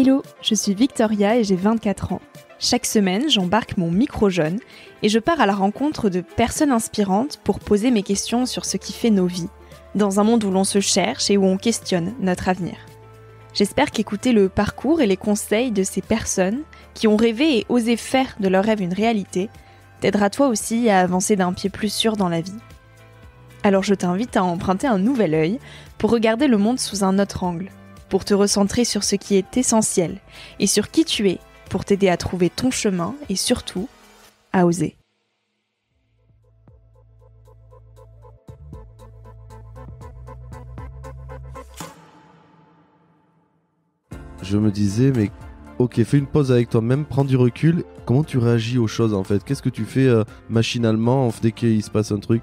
Hello, je suis Victoria et j'ai 24 ans. Chaque semaine, j'embarque mon micro-jeune et je pars à la rencontre de personnes inspirantes pour poser mes questions sur ce qui fait nos vies, dans un monde où l'on se cherche et où on questionne notre avenir. J'espère qu'écouter le parcours et les conseils de ces personnes qui ont rêvé et osé faire de leur rêve une réalité t'aidera toi aussi à avancer d'un pied plus sûr dans la vie. Alors je t'invite à emprunter un nouvel œil pour regarder le monde sous un autre angle pour te recentrer sur ce qui est essentiel et sur qui tu es pour t'aider à trouver ton chemin et surtout à oser. Je me disais, mais ok, fais une pause avec toi-même, prends du recul. Comment tu réagis aux choses en fait Qu'est-ce que tu fais euh, machinalement dès qu'il se passe un truc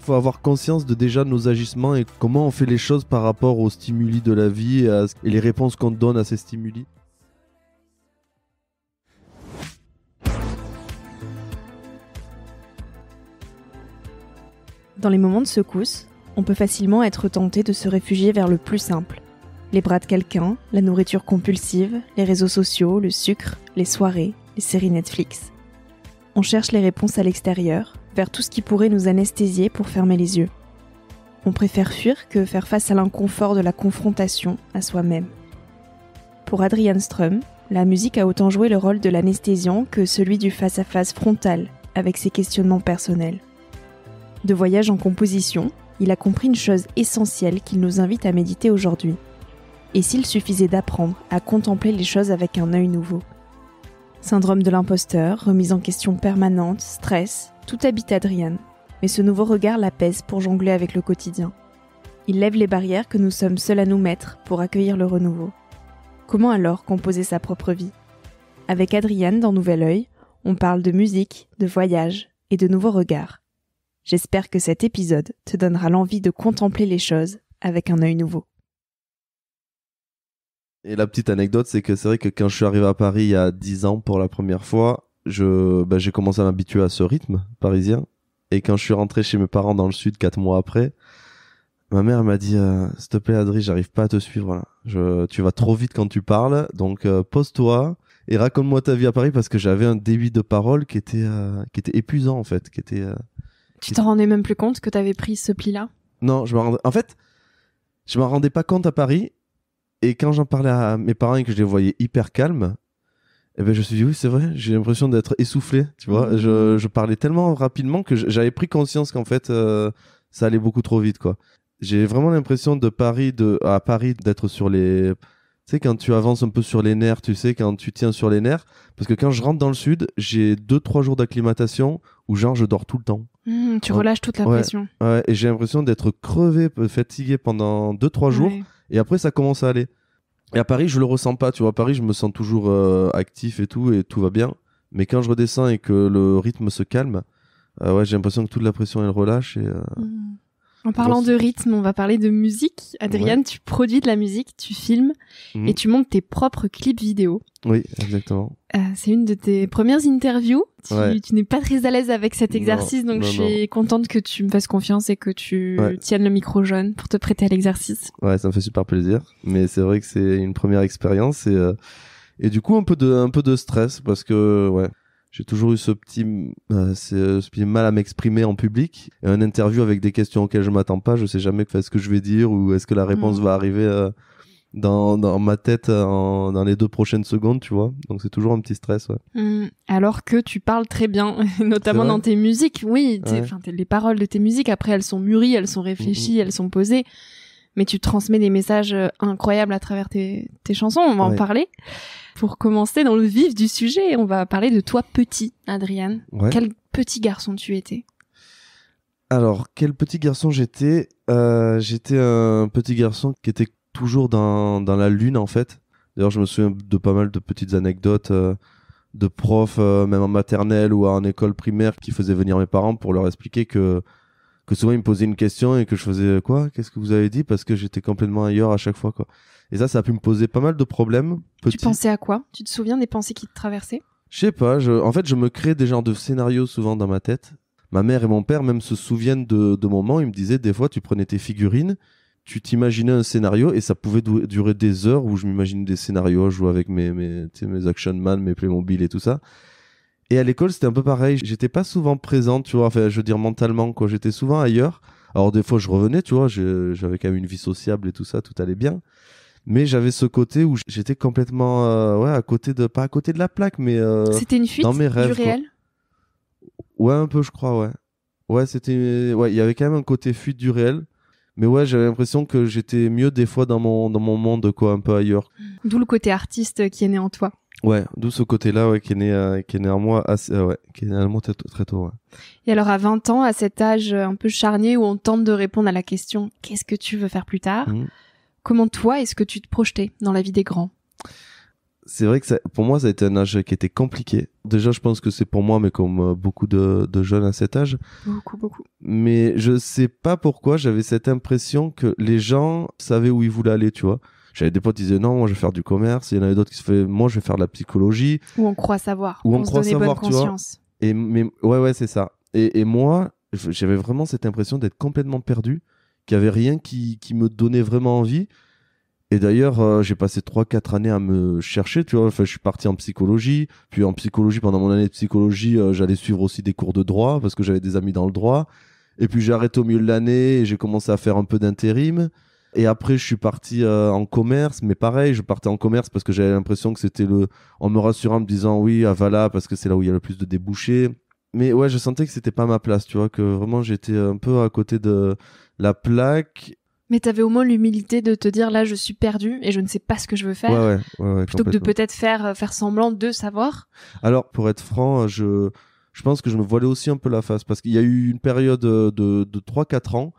faut avoir conscience de déjà nos agissements et comment on fait les choses par rapport aux stimuli de la vie et, et les réponses qu'on donne à ces stimuli. Dans les moments de secousse, on peut facilement être tenté de se réfugier vers le plus simple. Les bras de quelqu'un, la nourriture compulsive, les réseaux sociaux, le sucre, les soirées, les séries Netflix. On cherche les réponses à l'extérieur, vers tout ce qui pourrait nous anesthésier pour fermer les yeux. On préfère fuir que faire face à l'inconfort de la confrontation à soi-même. Pour Adrian Strum, la musique a autant joué le rôle de l'anesthésiant que celui du face-à-face frontal avec ses questionnements personnels. De voyage en composition, il a compris une chose essentielle qu'il nous invite à méditer aujourd'hui. Et s'il suffisait d'apprendre à contempler les choses avec un œil nouveau Syndrome de l'imposteur, remise en question permanente, stress, tout habite Adrian, mais ce nouveau regard l'apaise pour jongler avec le quotidien. Il lève les barrières que nous sommes seuls à nous mettre pour accueillir le renouveau. Comment alors composer sa propre vie Avec Adriane dans Nouvel Oeil, on parle de musique, de voyage et de nouveaux regards. J'espère que cet épisode te donnera l'envie de contempler les choses avec un œil nouveau. Et la petite anecdote, c'est que c'est vrai que quand je suis arrivé à Paris il y a 10 ans pour la première fois, je, bah, j'ai commencé à m'habituer à ce rythme parisien. Et quand je suis rentré chez mes parents dans le sud quatre mois après, ma mère m'a dit euh, s'il te plaît Adri j'arrive pas à te suivre tu vas trop vite quand tu parles donc euh, pose-toi et raconte-moi ta vie à Paris parce que j'avais un débit de parole qui était euh, qui était épuisant en fait qui était tu t'en rendais même plus compte que t'avais pris ce pli là non je en fait je m'en rendais pas compte à Paris et quand j'en parlais à mes parents et que je les voyais hyper calmes et eh ben je me suis dit oui c'est vrai, j'ai l'impression d'être essoufflé, tu vois. Mmh. Je, parlais tellement rapidement que j'avais pris conscience qu'en fait euh, ça allait beaucoup trop vite quoi. J'ai vraiment l'impression de Paris de à Paris d'être sur les tu sais, quand tu avances un peu sur les nerfs, tu sais, quand tu tiens sur les nerfs. Parce que quand je rentre dans le sud, j'ai deux, trois jours d'acclimatation où, genre, je dors tout le temps. Mmh, tu relâches toute la pression. et j'ai l'impression d'être crevé, fatigué pendant deux, trois jours. Et après, ça commence à aller. Et à Paris, je le ressens pas, tu vois. À Paris, je me sens toujours euh, actif et tout, et tout va bien. Mais quand je redescends et que le rythme se calme, euh, ouais, j'ai l'impression que toute la pression elle relâche. Et, euh, mmh. En parlant de rythme, on va parler de musique. Adrienne, tu produis de la musique, tu filmes mmh. et tu montes tes propres clips vidéo. Oui, exactement. Euh, c'est une de tes premières interviews. Tu, n'es pas très à l'aise avec cet exercice, donc je suis contente que tu me fasses confiance et que tu tiennes le micro jaune pour te prêter à l'exercice. Ouais, ça me fait super plaisir. Mais c'est vrai que c'est une première expérience et, euh, et du coup un peu de un peu de stress parce que ouais, j'ai toujours eu ce petit, euh, ce mal à m'exprimer en public. Et un interview avec des questions auxquelles je m'attends pas, je sais jamais ce que je vais dire ou est-ce que la réponse mm. va arriver dans, ma tête euh, dans les deux prochaines secondes, tu vois. Donc c'est toujours un petit stress. Hmm. alors que tu parles très bien, notamment dans tes musiques. Oui, les paroles de tes musiques, après elles sont mûries, elles sont réfléchies, elles sont posées. Mais tu transmets des messages euh, incroyables à travers tes, tes chansons, on va en parler. Pour commencer dans le vif du sujet, on va parler de toi petit, Adriane. Quel petit garçon tu étais alors, quel petit garçon j'étais euh, J'étais un petit garçon qui était toujours dans, la lune en fait. D'ailleurs, je me souviens de pas mal de petites anecdotes euh, de profs, euh, même en maternelle ou en école primaire, qui faisaient venir mes parents pour leur expliquer que que souvent ils me posaient une question et que je faisais euh, quoi Qu'est-ce que vous avez dit Parce que j'étais complètement ailleurs à chaque fois quoi. Et ça, ça a pu me poser pas mal de problèmes. Tu pensais à quoi Tu te souviens des pensées qui te traversaient je sais pas, en fait, je me crée des genres de scénarios souvent dans ma tête. Ma mère et mon père même se souviennent de, de moments, ils me disaient des fois, tu prenais tes figurines tu t'imaginais un scénario et ça pouvait durer des heures où je m'imagine des scénarios, je avec mes, mes, Action Man, mes Playmobil et tout ça. Et à l'école, c'était un peu pareil. J'étais pas souvent présent, tu vois. Enfin, je veux dire mentalement, quoi. J'étais souvent ailleurs. Alors, des fois, je revenais, tu vois. J'avais quand même une vie sociable et tout ça. Tout allait bien. Mais j'avais ce côté où j'étais complètement, euh, ouais, à côté de, pas à côté de la plaque, mais. Euh, c'était une fuite dans mes rêves, du réel. Ouais, un peu, je crois, ouais. Ouais, c'était, ouais, il y avait quand même un côté fuite du réel. Mais ouais, j'avais l'impression que j'étais mieux des fois dans mon, dans mon monde, quoi, un peu ailleurs. D'où le côté artiste qui est né en toi. Ouais, d'où ce côté-là ouais, qui, est né, euh, qui est en moi assez, euh, qui est né moi très, tôt. Et alors à 20 ans, à cet âge euh, un peu charnier où on tente de répondre à la question qu'est-ce que tu veux faire plus tard mmh. Comment toi est-ce que tu te projetais dans la vie des grands c'est vrai que pour moi, ça a été un âge qui était compliqué. Déjà, je pense que c'est pour moi, mais comme euh, beaucoup de, jeunes à cet âge. Beaucoup, beaucoup. Mais je sais pas pourquoi j'avais cette impression que les gens savaient où ils voulaient aller, tu vois. J'avais des potes qui disaient non, moi je vais faire du commerce. Il y en avait d'autres qui se faisaient moi je vais faire de la psychologie. Ou on croit savoir. Ou on, croit savoir, conscience. Et mais ouais, ouais, c'est ça. Et, moi, j'avais vraiment cette impression d'être complètement perdu, qu'il y avait rien qui, qui me donnait vraiment envie. Et d'ailleurs, euh, j'ai passé 3-4 années à me chercher, tu vois. je suis parti en psychologie, puis en psychologie, pendant mon année de psychologie, euh, j'allais suivre aussi des cours de droit, parce que j'avais des amis dans le droit. Et puis j'ai arrêté au milieu de l'année, et j'ai commencé à faire un peu d'intérim. Et après, je suis parti euh, en commerce, mais pareil, je partais en commerce parce que j'avais l'impression que c'était le... En me rassurant, en me disant, oui, ah, à Vala, parce que c'est là où il y a le plus de débouchés. Mais ouais, je sentais que c'était pas ma place, tu vois, que vraiment j'étais un peu à côté de la plaque mais t'avais au moins l'humilité de te dire là je suis perdu et je ne sais pas ce que je veux faire. Ouais, ouais, plutôt que de peut-être faire euh, faire semblant de savoir. Alors pour être franc, euh, je je pense que je me voilais aussi un peu la face parce qu'il y a eu une période euh, de, de 3-4 ans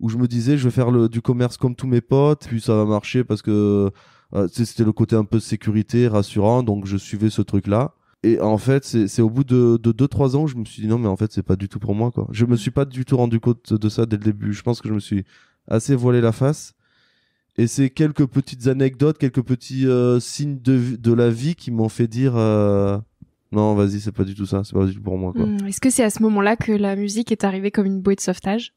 où je me disais je vais faire le, du commerce comme tous mes potes puis ça va marcher parce que c'était le côté un peu sécurité rassurant donc je suivais ce truc là et en fait c'est au bout de, de 2-3 ans je me suis dit non mais en fait c'est pas du tout pour moi quoi je me suis pas du tout rendu compte de ça dès le début je pense que je me suis assez voilé la face. Et c'est quelques petites anecdotes, quelques petits euh, signes de, la vie qui m'ont fait dire euh, non, vas-y, c'est pas du tout ça, c'est pas du tout pour moi. Hmm, est-ce que c'est à ce moment-là que la musique est arrivée comme une bouée de sauvetage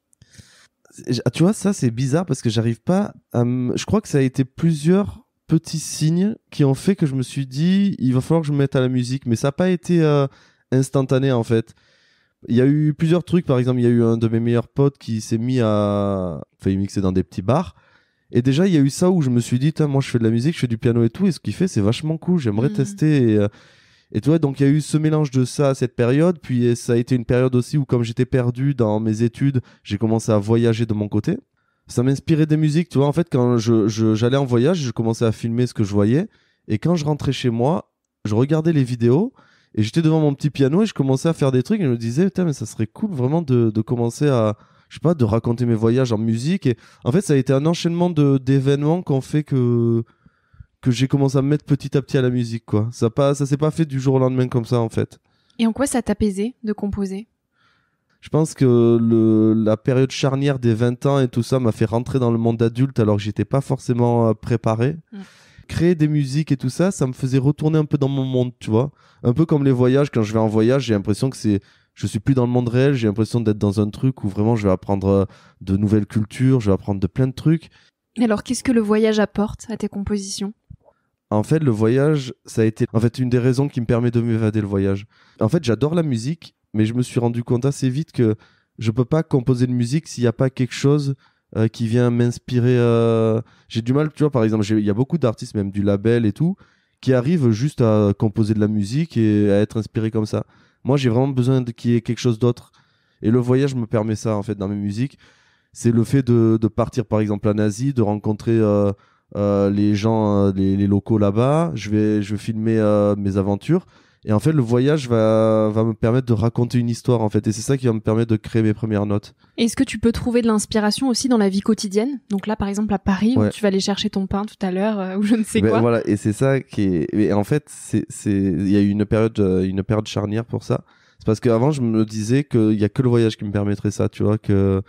ah, Tu vois, ça c'est bizarre parce que j'arrive pas Je crois que ça a été plusieurs petits signes qui ont fait que je me suis dit il va falloir que je me mette à la musique, mais ça n'a pas été euh, instantané en fait. Il y a eu plusieurs trucs. Par exemple, il y a eu un de mes meilleurs potes qui s'est mis à. Enfin, mixer dans des petits bars. Et déjà, il y a eu ça où je me suis dit, moi, je fais de la musique, je fais du piano et tout. Et ce qu'il fait, c'est vachement cool. J'aimerais mm. tester. Euh, et, tu vois, donc il y a eu ce mélange de ça à cette période. Puis ça a été une période aussi où, comme j'étais perdu dans mes études, j'ai commencé à voyager de mon côté. Ça m'inspirait des musiques. Tu vois, en fait, quand j'allais en voyage, je commençais à filmer ce que je voyais. Et quand je rentrais chez moi, je regardais les vidéos. Et j'étais devant mon petit piano et je commençais à faire des trucs et je me disais, putain, mais ça serait cool vraiment de, commencer à, je sais pas, de raconter mes voyages en musique. Et en fait, ça a été un enchaînement d'événements qui ont fait que que j'ai commencé à me mettre petit à petit à la musique, quoi. Ça pas, ça s'est pas fait du jour au lendemain comme ça, en fait. Et en quoi ça t'apaisait de composer Je pense que le, la période charnière des 20 ans et tout ça m'a fait rentrer dans le monde adulte alors que j'étais pas forcément euh, préparé. Mm créer des musiques et tout ça, ça me faisait retourner un peu dans mon monde, tu vois. Un peu comme les voyages, quand je vais en voyage, j'ai l'impression que c'est je suis plus dans le monde réel, j'ai l'impression d'être dans un truc où vraiment je vais apprendre euh, de nouvelles cultures, je vais apprendre de plein de trucs. Alors qu'est-ce que le voyage apporte à tes compositions en fait, le voyage, ça a été en fait une des raisons qui me permet de m'évader le voyage. En fait, j'adore la musique, mais je me suis rendu compte assez vite que je peux pas composer de musique s'il n'y a pas quelque chose euh, qui vient m'inspirer. Euh, j'ai du mal, tu vois, par exemple, il y a beaucoup d'artistes, même du label et tout, qui arrivent juste à composer de la musique et à être inspirés comme ça. Moi, j'ai vraiment besoin qu'il y ait quelque chose d'autre. Et le voyage me permet ça, en fait, dans mes musiques. C'est le fait de, partir, par exemple, en Asie, de rencontrer euh, les gens, les, les, locaux là-bas. Je vais, je vais filmer mes aventures et en fait, le voyage va, va me permettre de raconter une histoire, en fait. Et c'est ça qui va me permettre de créer mes premières notes. Est-ce que tu peux trouver de l'inspiration aussi dans la vie quotidienne Donc là, par exemple, à Paris, où tu vas aller chercher ton pain tout à l'heure, euh, ou je ne sais ben quoi. Voilà, et c'est ça qui est. en fait, c'est, il y a eu une période, euh, une période charnière pour ça. C'est parce qu'avant, je me disais qu'il n'y a que le voyage qui me permettrait ça, tu vois, que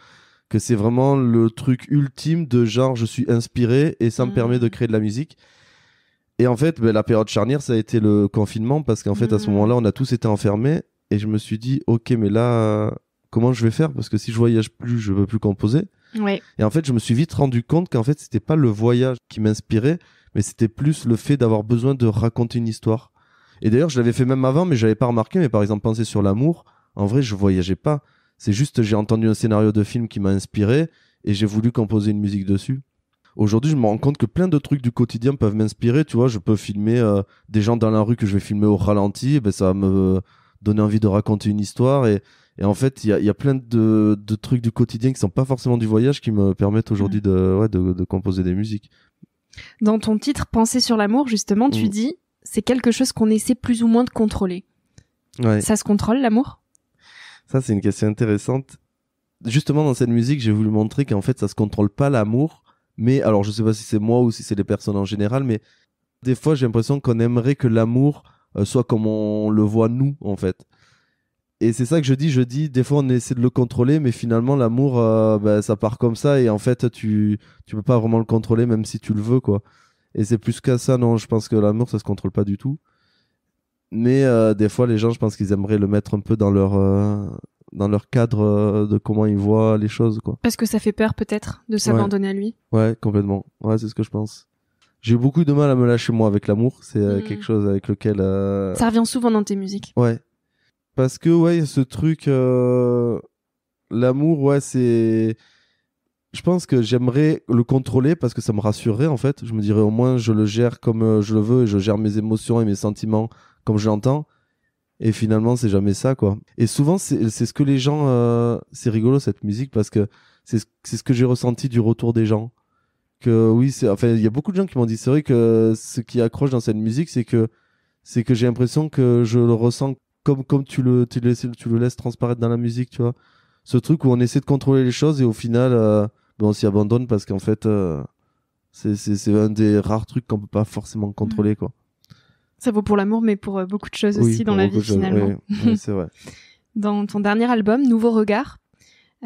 que c'est vraiment le truc ultime de genre je suis inspiré et ça me mm. permet de créer de la musique. Et en fait, ben, la période charnière, ça a été le confinement parce qu'en fait, à ce hmm. moment-là, on a tous été enfermés et je me suis dit, ok, mais là, comment je vais faire Parce que si je voyage plus, je veux plus composer. Et en fait, je me suis vite rendu compte qu'en fait, c'était pas le voyage qui m'inspirait, mais c'était plus le fait d'avoir besoin de raconter une histoire. Et d'ailleurs, je l'avais fait même avant, mais j'avais pas remarqué. Mais par exemple, penser sur l'amour, en vrai, je voyageais pas. C'est juste, j'ai entendu un scénario de film qui m'a inspiré et j'ai voulu composer une musique dessus aujourd'hui, je me rends compte que plein de trucs du quotidien peuvent m'inspirer. Tu vois, je peux filmer euh, des gens dans la rue que je vais filmer au ralenti. Eh ben, ça va me donner envie de raconter une histoire. Et, en fait, il y a, plein de, trucs du quotidien qui sont pas forcément du voyage qui me permettent aujourd'hui de, mm. composer des musiques. Dans ton titre Penser sur l'amour, justement, tu mm. dis c'est quelque chose qu'on essaie plus ou moins de contrôler. Ça se contrôle l'amour Ça, c'est une question intéressante. Justement, dans cette musique, j'ai voulu montrer qu'en fait, ça se contrôle pas l'amour, mais alors, je sais pas si c'est moi ou si c'est les personnes en général, mais des fois, j'ai l'impression qu'on aimerait que l'amour euh, soit comme on le voit nous, en fait. Et c'est ça que je dis, je dis, des fois on essaie de le contrôler, mais finalement l'amour, euh, ben, ça part comme ça, et en fait tu, tu peux pas vraiment le contrôler, même si tu le veux, quoi. Et c'est plus qu'à ça, non, je pense que l'amour, ça se contrôle pas du tout. Mais euh, des fois, les gens, je pense qu'ils aimeraient le mettre un peu dans leur, dans leur cadre euh, de comment ils voient les choses quoi. Parce que ça fait peur peut-être de s'abandonner à lui. Ouais, complètement. Ouais, c'est ce que je pense. J'ai beaucoup de mal à me lâcher moi avec l'amour, c'est euh, quelque mm. chose avec lequel euh, ça revient souvent dans tes musiques. Ouais. Parce que ouais, ce truc l'amour ouais, c'est je pense que j'aimerais le contrôler parce que ça me rassurerait en fait. Je me dirais au moins je le gère comme je le veux et je gère mes émotions et mes sentiments comme je l'entends et finalement, c'est jamais ça, quoi. Et souvent, c'est ce que les gens. Euh, c'est rigolo cette musique parce que c'est ce que j'ai ressenti du retour des gens. Que oui, c'est. Enfin, il y a beaucoup de gens qui m'ont dit c'est vrai que ce qui accroche dans cette musique, c'est que c'est que j'ai l'impression que je le ressens comme comme tu le tu le, laisses, tu le laisses transparaître dans la musique, tu vois. Ce truc où on essaie de contrôler les choses et au final, euh, ben on s'y abandonne parce qu'en fait, euh, c'est c'est un des rares trucs qu'on peut pas forcément contrôler, mm. quoi. Ça vaut pour l'amour, mais pour euh, beaucoup de choses aussi dans la vie finalement. Oui, c'est vrai. dans ton dernier album, Nouveau Regard,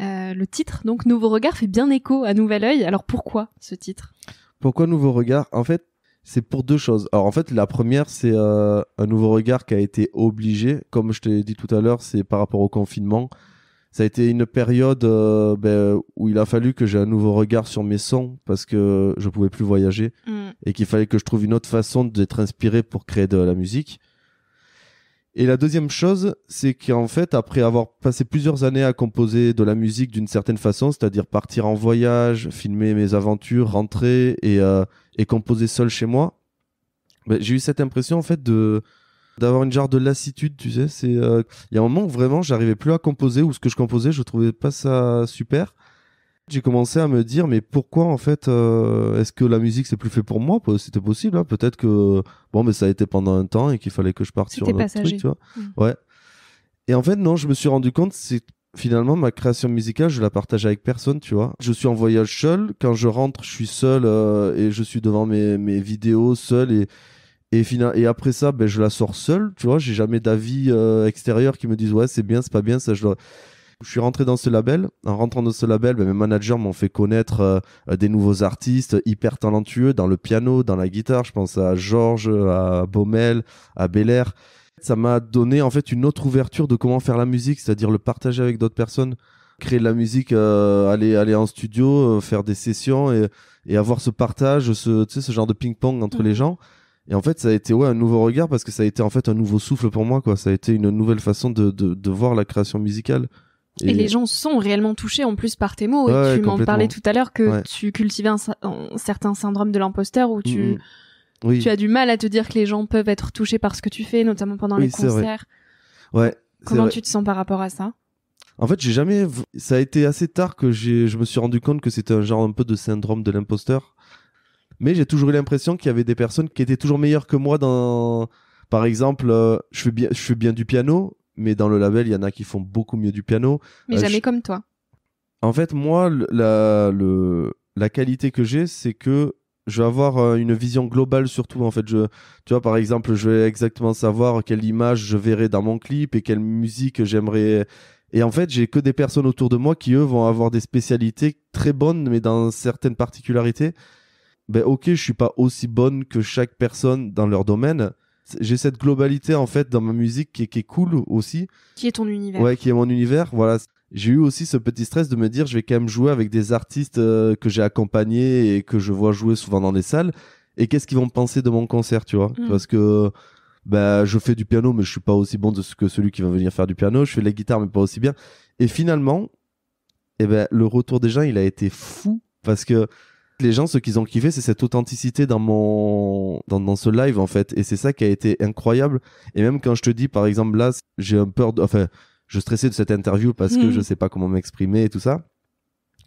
euh, le titre, donc Nouveau Regard, fait bien écho à Nouvel Oeil. Alors pourquoi ce titre Pourquoi Nouveau Regard En fait, c'est pour deux choses. Alors en fait, la première, c'est euh, un nouveau regard qui a été obligé. Comme je t'ai dit tout à l'heure, c'est par rapport au confinement ça a été une période euh, ben, où il a fallu que j'ai un nouveau regard sur mes sons parce que je pouvais plus voyager mm. et qu'il fallait que je trouve une autre façon d'être inspiré pour créer de la musique. Et la deuxième chose, c'est qu'en fait, après avoir passé plusieurs années à composer de la musique d'une certaine façon, c'est-à-dire partir en voyage, filmer mes aventures, rentrer et, euh, composer seul chez moi, ben, j'ai eu cette impression en fait de d'avoir une genre de lassitude, tu sais. C'est euh, il y a un moment où vraiment j'arrivais plus à composer ou ce que je composais, je trouvais pas ça super. J'ai commencé à me dire mais pourquoi en fait euh, est-ce que la musique c'est plus fait pour moi bah, C'était possible, hein. peut-être que bon mais ça a été pendant un temps et qu'il fallait que je parte sur un autre truc, mm. Ouais. Et en fait non, je me suis rendu compte c'est finalement ma création musicale je la partage avec personne tu vois je suis en voyage seul quand je rentre je suis seul euh, et je suis devant mes, mes vidéos seul et, et, et après ça, ben, je la sors seule, tu vois, j'ai jamais d'avis euh, extérieur qui me disent ouais, c'est bien, c'est pas bien, ça je Je suis rentré dans ce label. En rentrant dans ce label, ben, mes managers m'ont fait connaître euh, des nouveaux artistes hyper talentueux dans le piano, dans la guitare. Je pense à Georges, à Baumel, à Belair. Ça m'a donné en fait une autre ouverture de comment faire la musique, c'est-à-dire le partager avec d'autres personnes créer de la musique, euh, aller aller en studio, faire des sessions et, et avoir ce partage, ce, ce genre de ping-pong entre mhm. les gens. Et en fait, ça a été ouais, un nouveau regard parce que ça a été en fait un nouveau souffle pour moi. Quoi. Ça a été une nouvelle façon de, de, voir la création musicale. Et... les gens sont réellement touchés en plus par tes mots. et tu m'en parlais tout à l'heure que tu cultivais un, certain syndrome de l'imposteur où tu, tu as du mal à te dire que les gens peuvent être touchés par ce que tu fais, notamment pendant les concerts. Ouais. Comment tu te sens par rapport à ça en fait, j'ai jamais. Ça a été assez tard que je me suis rendu compte que c'était un genre un peu de syndrome de l'imposteur mais j'ai toujours eu l'impression qu'il y avait des personnes qui étaient toujours meilleures que moi dans par exemple euh, je fais bien je fais bien du piano mais dans le label il y en a qui font beaucoup mieux du piano mais euh, jamais comme toi en fait moi la la qualité que j'ai c'est que je vais avoir euh, une vision globale surtout en fait je tu vois par exemple je vais exactement savoir quelle image je verrai dans mon clip et quelle musique j'aimerais et en fait, j'ai que des personnes autour de moi qui, eux, vont avoir des spécialités très bonnes, mais dans certaines particularités. Ben, ok, je suis pas aussi bonne que chaque personne dans leur domaine. J'ai cette globalité en fait dans ma musique qui est, cool aussi. Qui est ton univers Ouais, qui est mon univers. Voilà, j'ai eu aussi ce petit stress de me dire je vais quand même jouer avec des artistes euh, que j'ai accompagnés et que je vois jouer souvent dans des salles. Et qu'est-ce qu'ils vont penser de mon concert, tu vois mm. Parce que bah je fais du piano mais je suis pas aussi bon que celui qui va venir faire du piano je fais la guitare mais pas aussi bien et finalement eh ben le retour des gens il a été fou parce que les gens, ce qu'ils ont kiffé, c'est cette authenticité dans mon, dans, ce live, en fait. Et c'est ça qui a été incroyable. Et même quand je te dis, par exemple, là, j'ai un peur de, enfin, je stressais de cette interview parce que hmm. je sais pas comment m'exprimer et tout ça.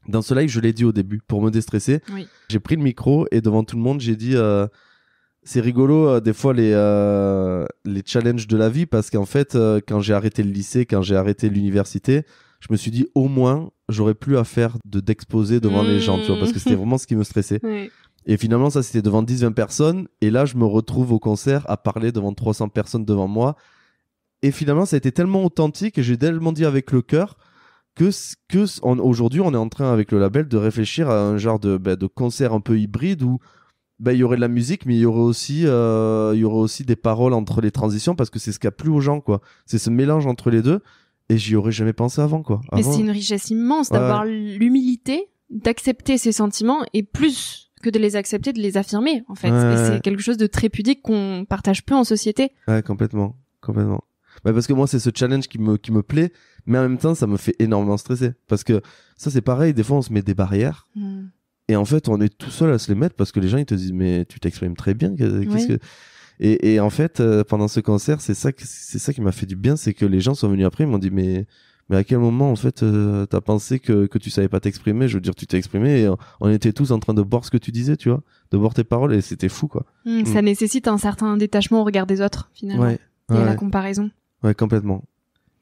Dans ce live, je l'ai dit au début pour me déstresser. J'ai pris le micro et devant tout le monde, j'ai dit, euh, c'est rigolo euh, des fois les euh, les challenges de la vie parce qu'en fait quand j'ai arrêté le lycée, quand j'ai arrêté l'université, je me suis dit au moins j'aurais plus à faire de d'exposer devant les gens, tu vois, parce que c'était vraiment ce qui me stressait. Et finalement, ça c'était devant 10-20 personnes, et là je me retrouve au concert à parler devant 300 personnes devant moi. Et finalement, ça a été tellement authentique et j'ai tellement dit avec le cœur que, que aujourd'hui, on est en train avec le label de réfléchir à un genre de, ben, concert un peu hybride où ben, il y aurait de la musique, mais il y aurait aussi, euh, y aurait aussi des paroles entre les transitions parce que c'est ce qu'a a plus aux gens, quoi. C'est ce mélange entre les deux et j'y aurais jamais pensé avant quoi. Avant... c'est une richesse immense d'avoir l'humilité d'accepter ses sentiments et plus que de les accepter, de les affirmer en fait. c'est quelque chose de très pudique qu'on partage peu en société. Ouais, complètement, complètement. Bah, parce que moi c'est ce challenge qui me qui me plaît, mais en même temps ça me fait énormément stresser parce que ça c'est pareil. Des fois on se met des barrières. Hmm. Et en fait, on est tout seul à se les mettre parce que les gens ils te disent mais tu t'exprimes très bien. Qu'est-ce que et, en fait, euh, pendant ce concert, c'est ça, c'est ça qui m'a fait du bien, c'est que les gens sont venus après, ils m'ont dit mais mais à quel moment en fait euh, t'as pensé que que tu savais pas t'exprimer Je veux dire, tu t'es exprimé et on était tous en train de boire ce que tu disais, tu vois, de boire tes paroles et c'était fou quoi. Mmh, mmh. Ça nécessite un certain détachement au regard des autres finalement et la comparaison. Ouais, complètement.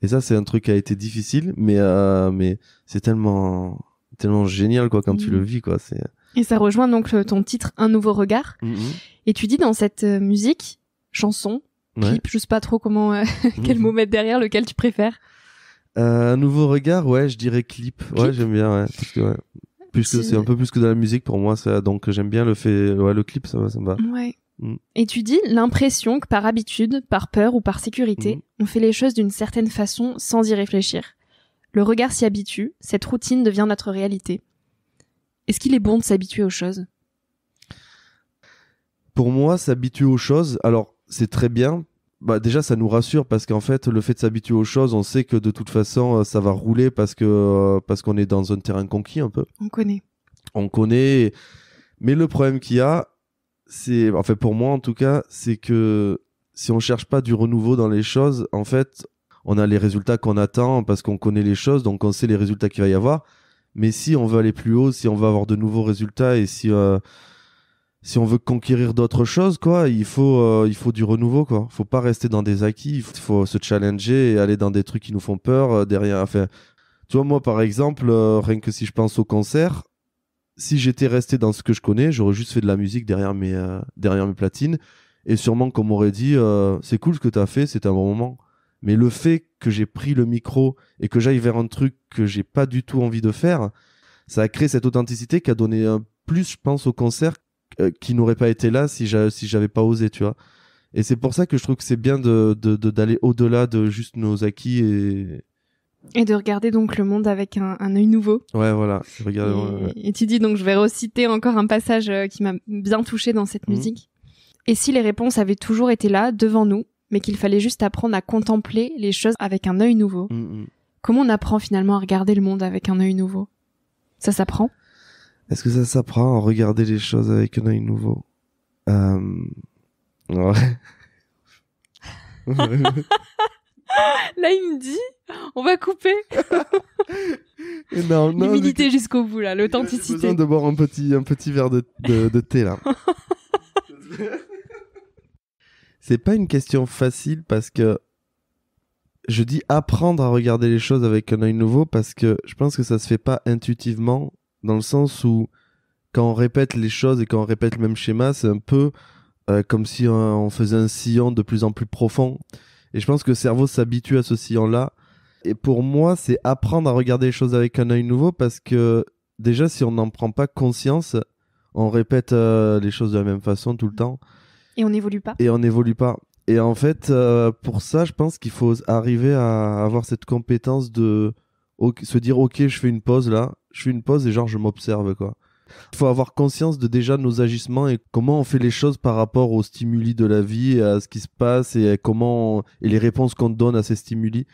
Et ça, c'est un truc qui a été difficile, mais euh, mais c'est tellement tellement génial quoi quand tu mmh. le vis quoi. C'est et ça rejoint donc euh, ton titre Un nouveau regard. Mm, mm. Et tu dis dans cette euh, musique, chanson, clip, je sais pas trop comment, euh, mm, quel mot mettre derrière, lequel tu préfères. un nouveau regard, ouais, je dirais clip. Ouais, j'aime bien, ouais. Parce c'est un peu plus que dans la musique pour moi, ça, donc j'aime bien le fait, ouais, le clip, ça va, ça va. Ouais. Et tu dis l'impression que par habitude, par peur ou par sécurité, on fait les choses d'une certaine façon sans y réfléchir. Le regard s'y habitue, cette routine devient notre réalité. Est-ce qu'il est bon de s'habituer aux choses Pour moi, s'habituer aux choses, alors c'est très bien. Bah, déjà, ça nous rassure parce qu'en fait, le fait de s'habituer aux choses, on sait que de toute façon, euh, ça va rouler parce que euh, parce qu'on est dans un terrain conquis un peu. On connaît. On connaît. Mais le problème qu'il y a, c'est, en fait pour moi en tout cas, c'est que si on cherche pas du renouveau dans les choses, en fait, on a les résultats qu'on attend parce qu'on connaît les choses, donc on sait les résultats qu'il va y avoir. Mais si on veut aller plus haut, si on veut avoir de nouveaux résultats et si euh, si on veut conquérir d'autres choses, quoi, il faut euh, il faut du renouveau, quoi. Faut pas rester dans des acquis. Il faut se challenger et aller dans des trucs qui nous font peur euh, derrière. Enfin, tu vois, moi par exemple, rien que si je pense au concert, si j'étais resté dans ce que je connais, j'aurais juste fait de la musique derrière mes derrière mes platines et sûrement qu'on m'aurait dit c'est cool ce que tu as fait, c'est un bon moment. Mais le fait que j'ai pris le micro et que j'aille vers un truc que j'ai pas du tout envie de faire, ça a créé cette authenticité qui a donné un plus, je pense, au concert euh, qui n'aurait pas été là si j'avais pas osé, tu vois. Et c'est pour ça que je trouve que c'est bien d'aller de, de, au-delà de juste nos acquis et, et de regarder donc le monde avec un, un œil nouveau. Ouais, voilà. et, tu dis donc, je vais reciter encore un passage euh, qui m'a bien touché dans cette mhm. musique. Et si les réponses avaient toujours été là, devant nous, mais qu'il fallait juste apprendre à contempler les choses avec un œil nouveau. Mm, mm. Comment on apprend finalement à regarder le monde avec un œil nouveau Ça s'apprend Est-ce que ça s'apprend à regarder les choses avec un œil nouveau euh... Ouais. Là, il me dit, on va couper. L'humilité jusqu'au bout, là, l'authenticité. J'ai besoin de boire un petit, un petit verre de, de, de thé, là. C'est pas une question facile parce que je dis apprendre à regarder les choses avec un œil nouveau parce que je pense que ça se fait pas intuitivement dans le sens où quand on répète les choses et quand on répète le même schéma, c'est un peu euh, comme si on faisait un sillon de plus en plus profond. Et je pense que le cerveau s'habitue à ce sillon-là. Et pour moi, c'est apprendre à regarder les choses avec un œil nouveau parce que déjà, si on n'en prend pas conscience, on répète euh, les choses de la même façon tout le temps. Et on n'évolue pas. Et on n'évolue pas. Et en fait, euh, pour ça, je pense qu'il faut arriver à avoir cette compétence de se dire ok, je fais une pause là, je fais une pause et genre je m'observe quoi. Il faut avoir conscience de déjà nos agissements et comment on fait les choses par rapport aux stimuli de la vie, à ce qui se passe et comment et les réponses qu'on donne à ces stimuli.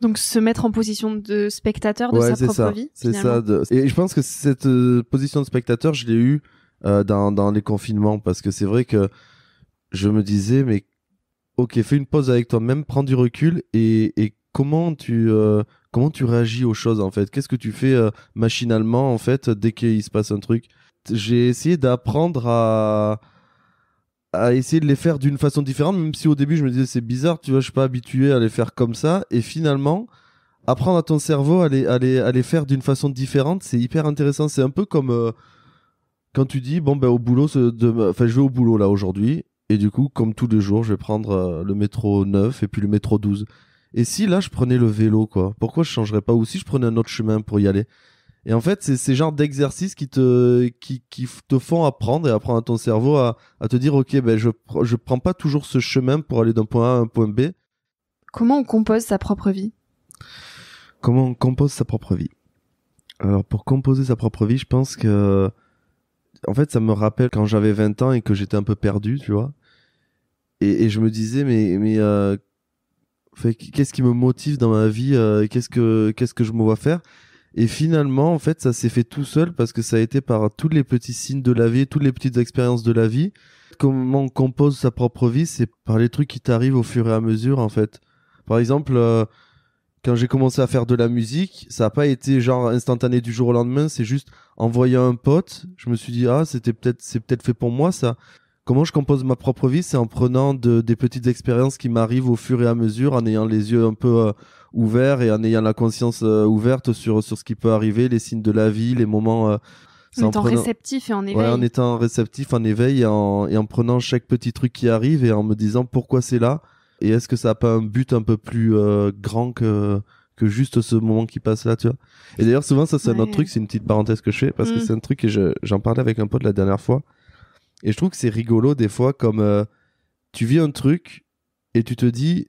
Donc se mettre en position de spectateur de sa propre vie. C'est ça. Et je pense que cette euh, position de spectateur, je l'ai eue euh, dans, les confinements parce que c'est vrai que je me disais, mais ok, fais une pause avec toi-même, prends du recul et, comment tu euh, comment tu réagis aux choses en fait Qu'est-ce que tu fais euh, machinalement en fait dès qu'il se passe un truc J'ai essayé d'apprendre à à essayer de les faire d'une façon différente, même si au début je me disais c'est bizarre, tu vois, je suis pas habitué à les faire comme ça, et finalement apprendre à ton cerveau à les, à les, à les faire d'une façon différente, c'est hyper intéressant. C'est un peu comme euh, quand tu dis bon ben au boulot, enfin je vais au boulot là aujourd'hui, et du coup, comme tous les jours, je vais prendre euh, le métro 9 et puis le métro 12. Et si là, je prenais le vélo, quoi Pourquoi je changerais pas Ou si je prenais un autre chemin pour y aller Et en fait, c'est ces genres d'exercices qui te, qui, te font apprendre et apprendre à ton cerveau à, te dire, ok, ben je, ne prends pas toujours ce chemin pour aller d'un point A à un point B. Comment on compose sa propre vie Comment on compose sa propre vie Alors, pour composer sa propre vie, je pense que en fait, ça me rappelle quand j'avais 20 ans et que j'étais un peu perdu, tu vois. Et, je me disais, mais, mais euh, qu'est-ce qui me motive dans ma vie euh, Qu'est-ce que qu'est-ce que je me vois faire Et finalement, en fait, ça s'est fait tout seul parce que ça a été par tous les petits signes de la vie, toutes les petites expériences de la vie. Comment on compose sa propre vie, c'est par les trucs qui t'arrivent au fur et à mesure, en fait. Par exemple. Euh, quand j'ai commencé à faire de la musique, ça n'a pas été genre instantané du jour au lendemain. C'est juste en voyant un pote, je me suis dit ah c'était peut-être c'est peut-être fait pour moi ça. Comment je compose ma propre vie, c'est en prenant des petites expériences qui m'arrivent au fur et à mesure, en ayant les yeux un peu euh, ouverts et en ayant la conscience euh, ouverte sur sur ce qui peut arriver, les signes de la vie, les moments. Euh, en étant réceptif et en éveil. Ouais, en étant réceptif, en éveil en, et en prenant chaque petit truc qui arrive et en me disant pourquoi c'est là, et est-ce que ça a pas un but un peu plus euh, grand que que juste ce moment qui passe là, tu vois. Et d'ailleurs, souvent, ça, c'est un autre truc, c'est une petite parenthèse que je fais, parce que mm. c'est un truc et j'en parlais avec un pote la dernière fois. Et je trouve que c'est rigolo, des fois, comme euh, tu vis un truc et tu te dis,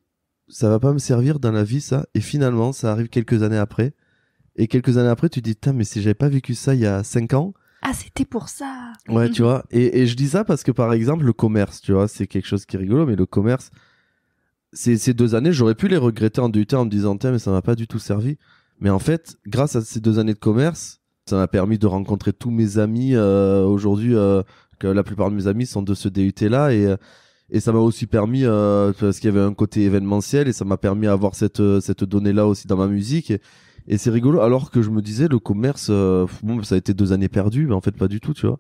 ça va pas me servir dans la vie, ça. Et finalement, ça arrive quelques années après. Et quelques années après, tu te dis, putain, mais si j'avais pas vécu ça il y a cinq ans. Ah, c'était pour ça. Ouais, mm. tu vois. Et, et je dis ça parce que, par exemple, le commerce, tu vois, c'est quelque chose qui est rigolo, mais le commerce, ces, deux années, j'aurais pu les regretter en DUT temps en me disant, tiens, mais ça m'a pas du tout servi. Mais en fait, grâce à ces deux années de commerce, ça m'a permis de rencontrer tous mes amis euh, aujourd'hui, euh, que la plupart de mes amis sont de ce DUT-là. Et, euh, et ça m'a aussi permis, euh, parce qu'il y avait un côté événementiel, et ça m'a permis d'avoir cette, cette donnée-là aussi dans ma musique. Et, c'est rigolo, alors que je me disais, le commerce, bon, ça a été deux années perdues, mais en fait, pas du tout, tu vois.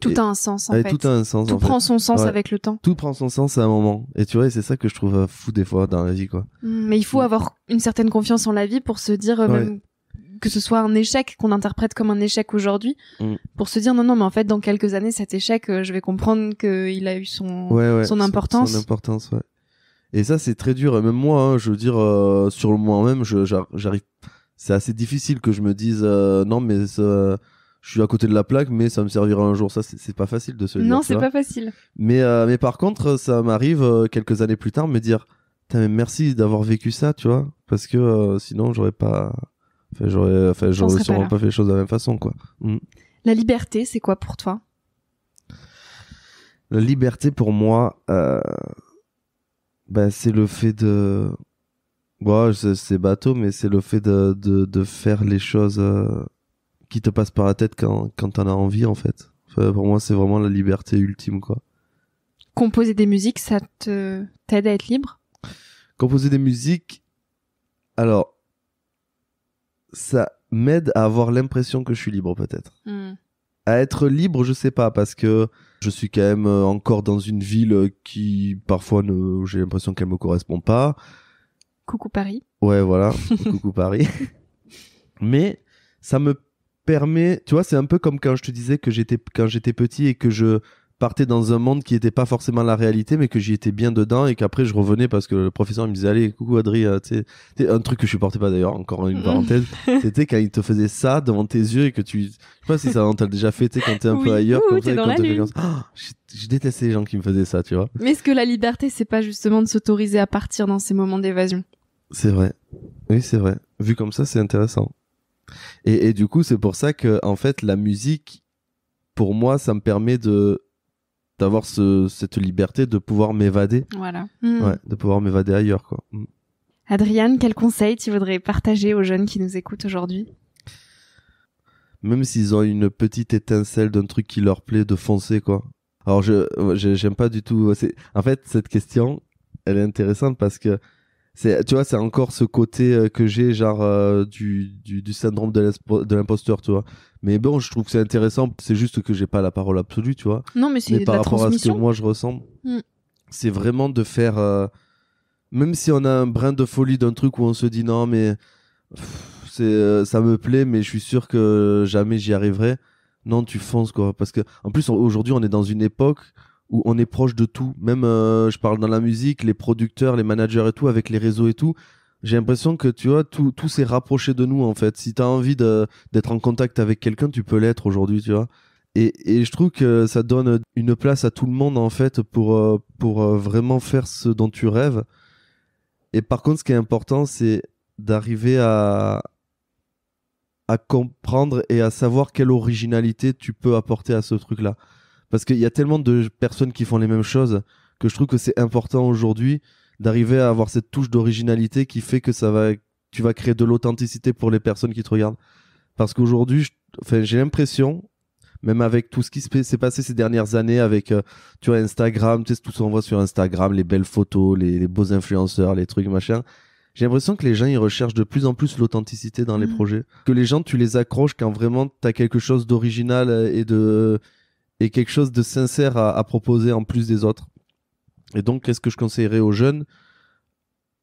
Tout a un sens, en fait. Tout un prend son sens avec le temps. Tout prend son sens à un moment. Et tu vois, c'est ça que je trouve euh, fou des fois dans la vie, quoi. Mm, mais il faut mm. avoir une certaine confiance en la vie pour se dire, euh, que ce soit un échec qu'on interprète comme un échec aujourd'hui, mm. pour se dire non, non, mais en fait, dans quelques années, cet échec, euh, je vais comprendre qu'il a eu son, son importance. Son, importance, ouais. Et ça, c'est très dur. même moi, hein, je veux dire, sur le moi-même, j'arrive. C'est assez difficile que je me dise non, mais je suis à côté de la plaque, mais ça me servira un jour. Ça, c'est pas facile de se non, dire. Non, c'est pas facile. Mais, euh, mais par contre, ça m'arrive euh, quelques années plus tard me dire, merci d'avoir vécu ça, tu vois, parce que euh, sinon, j'aurais pas. Enfin, j'aurais, enfin, j'aurais sûrement pas, fait les choses de la même façon, quoi. Mm. La liberté, c'est quoi pour toi La liberté, pour moi, ben, c'est le fait de. Bon, c'est bateau, mais c'est le fait de, de, de, faire les choses qui te passe par la tête quand, quand t'en as envie, en fait. pour moi, c'est vraiment la liberté ultime, quoi. Composer des musiques, ça te t'aide à être libre Composer des musiques, alors, ça m'aide à avoir l'impression que je suis libre, peut-être. Hmm. À être libre, je sais pas, parce que je suis quand même euh, encore dans une ville qui, parfois, ne... j'ai l'impression qu'elle me correspond pas. Coucou Paris. Ouais, voilà. Coucou Paris. Mais ça me permet, tu vois, c'est un peu comme quand je te disais que j'étais quand j'étais petit et que je partais dans un monde qui n'était pas forcément la réalité, mais que j'y étais bien dedans et qu'après je revenais parce que le professeur me disait allez coucou Adria euh, !» tu sais, un truc que je supportais pas d'ailleurs, encore une mm. parenthèse, c'était quand il te faisait ça devant tes yeux et que tu, je sais pas si ça t'a déjà fait, tu sais, quand t'es un peu ailleurs, comme quand comme ça. Ah, je détestais les gens qui me faisaient ça, tu vois. Mais est-ce que la liberté c'est pas justement de s'autoriser à partir dans ces moments d'évasion C'est vrai, oui c'est vrai. Vu comme ça c'est intéressant. Et, du coup, c'est pour ça que, en fait, la musique, pour moi, ça me permet de d'avoir ce, cette liberté de pouvoir m'évader. Voilà. Hmm. Ouais, de pouvoir m'évader ailleurs, quoi. Hmm. Adriane, quel conseil tu voudrais partager aux jeunes qui nous écoutent aujourd'hui Même s'ils ont une petite étincelle d'un truc qui leur plaît, de foncer, quoi. Alors, je, euh, j'aime pas du tout. En fait, cette question, elle est intéressante parce que c'est tu vois c'est encore ce côté euh, que j'ai genre euh, du, du, syndrome de l'imposteur tu vois mais bon je trouve que c'est intéressant c'est juste que j'ai pas la parole absolue tu vois non mais c'est par la rapport à ce que moi je ressens mm. c'est vraiment de faire euh, même si on a un brin de folie d'un truc où on se dit non mais c'est ça me plaît mais je suis sûr que jamais j'y arriverai non tu fonces quoi parce que en plus aujourd'hui on est dans une époque où on est proche de tout. Même, euh, je parle dans la musique, les producteurs, les managers et tout, avec les réseaux et tout. J'ai l'impression que tu vois, tout, tout s'est rapproché de nous en fait. Si tu as envie d'être en contact avec quelqu'un, tu peux l'être aujourd'hui, tu vois. Et, et, je trouve que ça donne une place à tout le monde en fait pour, euh, pour euh, vraiment faire ce dont tu rêves. Et par contre, ce qui est important, c'est d'arriver à, à comprendre et à savoir quelle originalité tu peux apporter à ce truc-là parce qu'il y a tellement de personnes qui font les mêmes choses que je trouve que c'est important aujourd'hui d'arriver à avoir cette touche d'originalité qui fait que ça va, tu vas créer de l'authenticité pour les personnes qui te regardent. Parce qu'aujourd'hui, j'ai l'impression, même avec tout ce qui s'est passé ces dernières années avec euh, tu vois Instagram, tu tout ce qu'on voit sur Instagram, les belles photos, les, beaux influenceurs, les trucs machin. J'ai l'impression que les gens ils recherchent de plus en plus l'authenticité dans les mm. projets, que les gens tu les accroches quand vraiment tu as quelque chose d'original et de et quelque chose de sincère à, proposer en plus des autres. Et donc, qu'est-ce que je conseillerais aux jeunes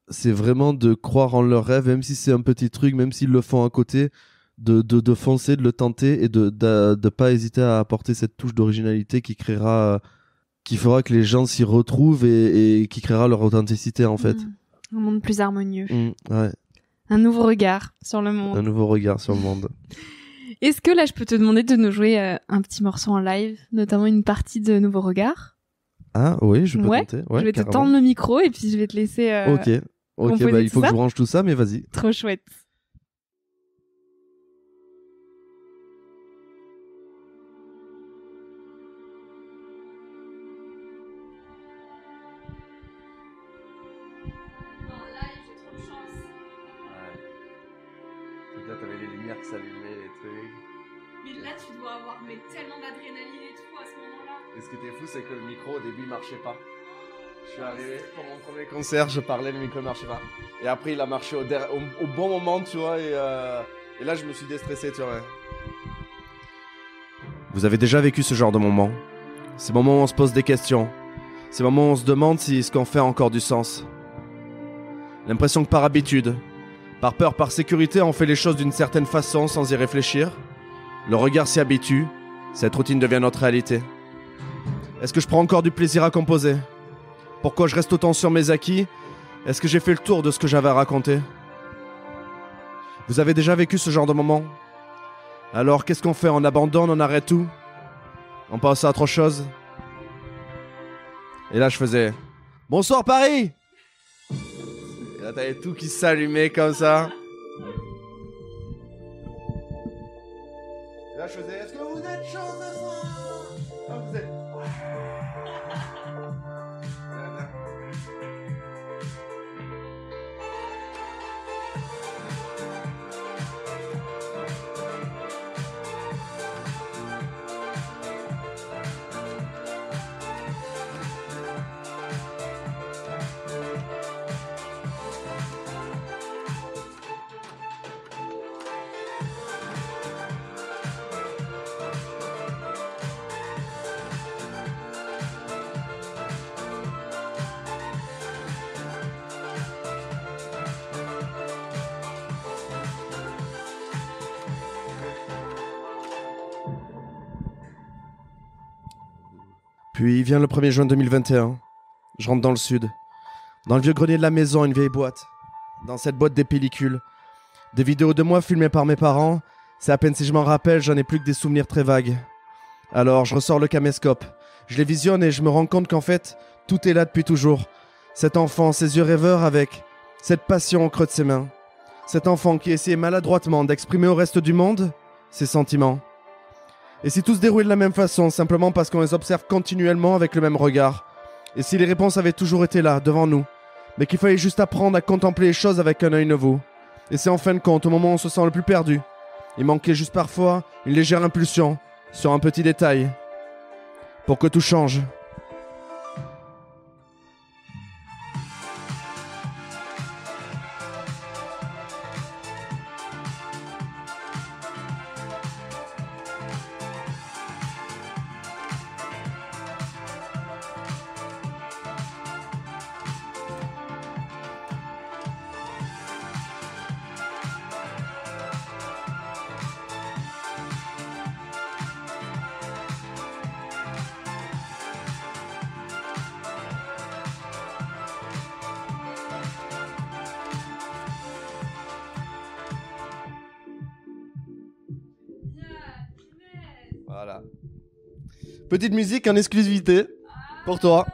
C'est vraiment de croire en leurs rêves, même si c'est un petit truc, même s'ils le font à côté, de, de, de foncer, de le tenter et de ne pas hésiter à apporter cette touche d'originalité qui créera, qui fera que les gens s'y retrouvent et, qui créera leur authenticité en fait. Mmh. un monde plus harmonieux. Mmh, un nouveau regard sur le monde. Un nouveau regard sur le monde. Est-ce que là, je peux te demander de nous jouer euh, un petit morceau en live, notamment une partie de Nouveau Regard Ah oui, je peux je vais te tendre le micro et puis je vais te laisser. Euh, ok, ok, bah, il faut que je range tout ça, mais vas-y. Trop chouette. pas. Je suis arrivé pour mon premier concert, je parlais, le micro marchait pas. Et après, il a marché au, bon moment, tu vois, euh, et, là, je me suis déstressé, tu vois. Vous avez déjà vécu ce genre de moment Ces moments où on se pose des questions Ces moments où on se demande si ce qu'on fait a encore du sens L'impression que par habitude, par peur, par sécurité, on fait les choses d'une certaine façon sans y réfléchir. Le regard s'y habitue, cette routine devient notre réalité. Est-ce que je prends encore du plaisir à composer Pourquoi je reste autant sur mes acquis Est-ce que j'ai fait le tour de ce que j'avais à raconter Vous avez déjà vécu ce genre de moment Alors qu'est-ce qu'on fait On abandonne, on arrête tout On passe à autre chose Et là je faisais Bonsoir Paris Et là t'avais tout qui s'allumait comme ça. Et là je faisais Puis vient le 1er juin 2021. Je rentre dans le sud. Dans le vieux grenier de la maison, une vieille boîte. Dans cette boîte des pellicules. Des vidéos de moi filmées par mes parents. C'est à peine si je m'en rappelle, j'en ai plus que des souvenirs très vagues. Alors je ressors le caméscope. Je les visionne et je me rends compte qu'en fait, tout est là depuis toujours. Cet enfant, ses yeux rêveurs avec cette passion au creux de ses mains. Cet enfant qui essayait maladroitement d'exprimer au reste du monde ses sentiments. Et si tout se déroulait de la même façon, simplement parce qu'on les observe continuellement avec le même regard. Et si les réponses avaient toujours été là, devant nous. Mais qu'il fallait juste apprendre à contempler les choses avec un œil nouveau. Et c'est en fin de compte, au moment où on se sent le plus perdu. Il manquait juste parfois une légère impulsion, sur un petit détail. Pour que tout change. qu'en exclusivité pour toi.